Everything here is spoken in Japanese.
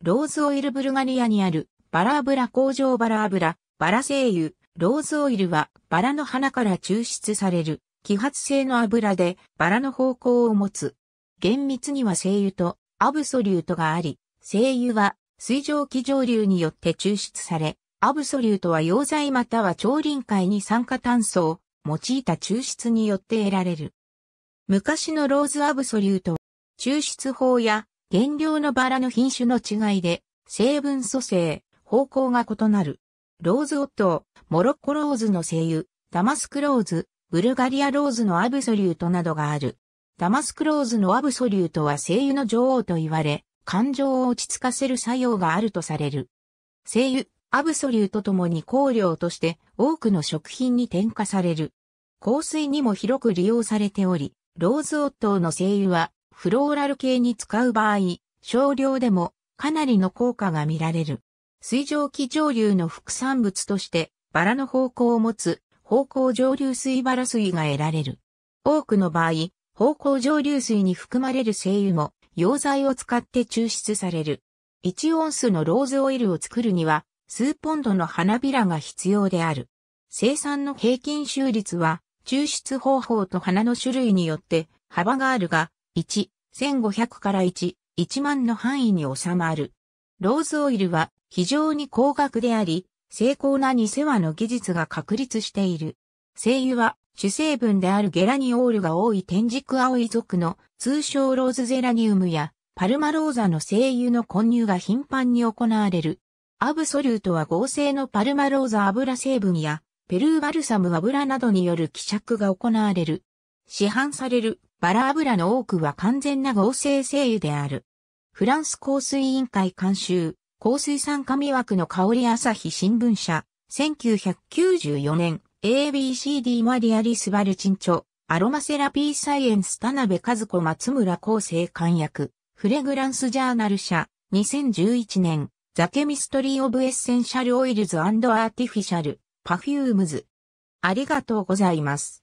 ローズオイルブルガリアにあるバラ油工場バラ油、バラ精油、ローズオイルはバラの花から抽出される揮発性の油でバラの方向を持つ。厳密には精油とアブソリュートがあり、精油は水蒸気蒸留によって抽出され、アブソリュートは溶剤または超臨界に酸化炭素を用いた抽出によって得られる。昔のローズアブソリュートは抽出法や原料のバラの品種の違いで、成分組成、方向が異なる。ローズオットー、モロッコローズの精油、ダマスクローズ、ブルガリアローズのアブソリュートなどがある。ダマスクローズのアブソリュートは精油の女王と言われ、感情を落ち着かせる作用があるとされる。精油、アブソリュートともに香料として多くの食品に添加される。香水にも広く利用されており、ローズオットーの精油はフローラル系に使う場合、少量でもかなりの効果が見られる。水蒸気蒸留の副産物として、バラの方向を持つ、方向蒸留水バラ水が得られる。多くの場合、方向蒸留水に含まれる精油も、溶剤を使って抽出される。1オンスのローズオイルを作るには、数ポンドの花びらが必要である。生産の平均収率は、抽出方法と花の種類によって幅があるが、1、1500から1、1万の範囲に収まる。ローズオイルは非常に高額であり、精巧な偽和の技術が確立している。精油は主成分であるゲラニオールが多い天竺青い族の通称ローズゼラニウムやパルマローザの精油の混入が頻繁に行われる。アブソリュートは合成のパルマローザ油成分やペルーバルサム油などによる希釈が行われる。市販されるバラ油の多くは完全な合成精油である。フランス香水委員会監修、香水酸化魅惑の香り朝日新聞社、1994年、ABCD マリアリスバルチンチョ、アロマセラピーサイエンス田辺和子松村厚生官役、フレグランスジャーナル社、2011年、ザケミストリーオブエッセンシャルオイルズアーティフィシャル、パフュームズ。ありがとうございます。